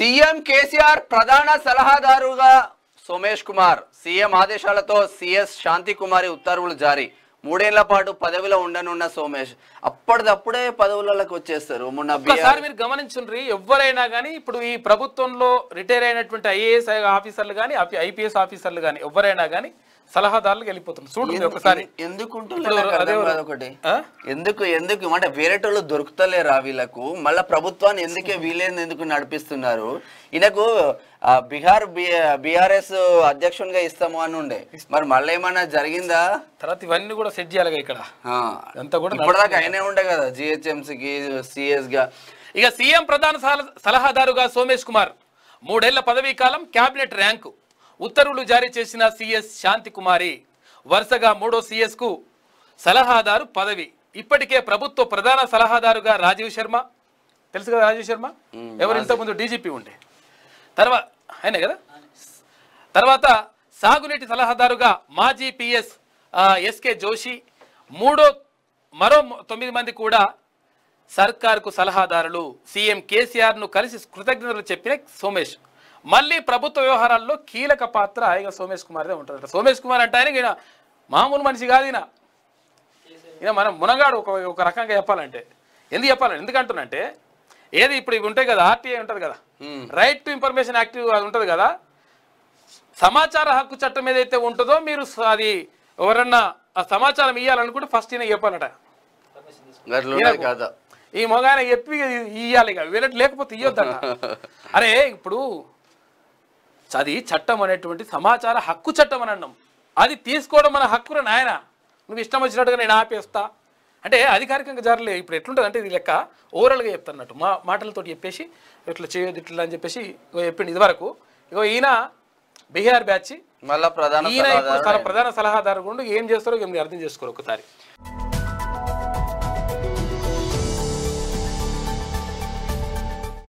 CM KCR ప్రధాన సలహాదారుగా Somesh Kumar CM ఆదేశాలతో సిఎస్ శాంతి కుమారి ఉత్తర్వులు జారీ మూడేళ్ల పాటు పదవిలో ఉండనున్న సోమేష్ అప్పటిదప్పుడే పదవులలోకి వచ్చేస్తారు మొన్న ఒకసారి మీరు గమనించండి ఎవరైనా కానీ ఇప్పుడు ఈ ప్రభుత్వంలో రిటైర్ అయినటువంటి ఐఏఎస్ ఆఫీసర్లు కానీ ఐపీఎస్ ఆఫీసర్లు కానీ ఎవరైనా కానీ సలహాదారులకు వెళ్ళిపోతున్నారు చూడండి ఒకసారి ఎందుకు ఎందుకు ఎందుకు అంటే వేరేటోళ్ళు దొరుకుతలేరా వీళ్ళకు మళ్ళా ప్రభుత్వాన్ని ఎందుకే వీలైంది ఎందుకు నడిపిస్తున్నారు ఈయనకు బీహార్ బిఆర్ఎస్ అధ్యక్షునిగా ఇస్తాము అని ఉండే మరి మళ్ళీ ఏమైనా జరిగిందా తర్వాత ఇవన్నీ కూడా సెట్ చేయాలి ఇక్కడ కూడా ఇప్పటిదాకా ఆయనే ఉండే కదా జిహెచ్ఎంసీకి సిఎస్ గా ఇక సీఎం ప్రధాన సలహాదారుగా సోమేష్ కుమార్ మూడేళ్ల పదవీ కాలం క్యాబినెట్ ర్యాంకు ఉత్తర్వులు జారీ చేసిన సిఎస్ శాంతి కుమారి వరుసగా మూడో సిఎస్కు సలహాదారు పదవి ఇప్పటికే ప్రభుత్వ ప్రధాన సలహాదారుగా రాజీవ్ శర్మ తెలుసు కదా రాజీవ్ శర్మ ఎవరు ఇంతకుముందు డీజీపీ ఉండే తర్వాత అయినా కదా తర్వాత సాగునీటి సలహాదారుగా మాజీ పిఎస్ ఎస్కే జోషి మూడో మరో తొమ్మిది మంది కూడా సర్కార్కు సలహాదారులు సీఎం కేసీఆర్ను కలిసి కృతజ్ఞతలు చెప్పిన సోమేష్ మళ్ళీ ప్రభుత్వ వ్యవహారాల్లో కీలక పాత్ర హాయిగా సోమేష్ కుమార్దే ఉంటారు సోమేష్ కుమార్ అంటే ఆయన మామూలు మనిషి కాదు ఈయన ఈయన మనం మునగాడు ఒక ఒక రకంగా చెప్పాలంటే ఎందుకు చెప్పాలంటే ఎందుకంటున్నంటే ఏది ఇప్పుడు ఇవి ఉంటాయి కదా ఆర్టీఐ ఉంటుంది కదా రైట్ టు ఇన్ఫర్మేషన్ యాక్టివ్ ఉంటుంది కదా సమాచార హక్కు చట్టం ఏదైతే ఉంటుందో మీరు అది ఎవరన్నా ఆ సమాచారం ఇవ్వాలనుకుంటే ఫస్ట్ ఈయన చెప్పాలట ఈ మొగాయన చెప్పి ఇవ్వాలి ఇక వీళ్ళకి లేకపోతే ఇవ్వద్దట అరే ఇప్పుడు అది చట్టం అనేటువంటి సమాచార హక్కు చట్టం అని అన్నాం అది తీసుకోవడం మన హక్కురా నాయన నువ్వు ఇష్టం వచ్చినట్టుగా నేను ఆపేస్తా అంటే అధికారికంగా జరలే ఇప్పుడు ఎట్లుంటుంది అంటే ఇది లెక్క ఓవరాల్గా చెప్తాన్నట్టు మా మాటలతో చెప్పేసి ఇట్లా చేయదు ఇట్లా అని చెప్పేసి ఇగో చెప్పింది ఇదివరకు ఇగో ఈయన బీహార్ బ్యాచ్ మళ్ళీ ప్రధాన ఈయన ప్రధాన సలహాదారు ఏం చేస్తారో ఏమి అర్థం చేసుకోరు ఒకసారి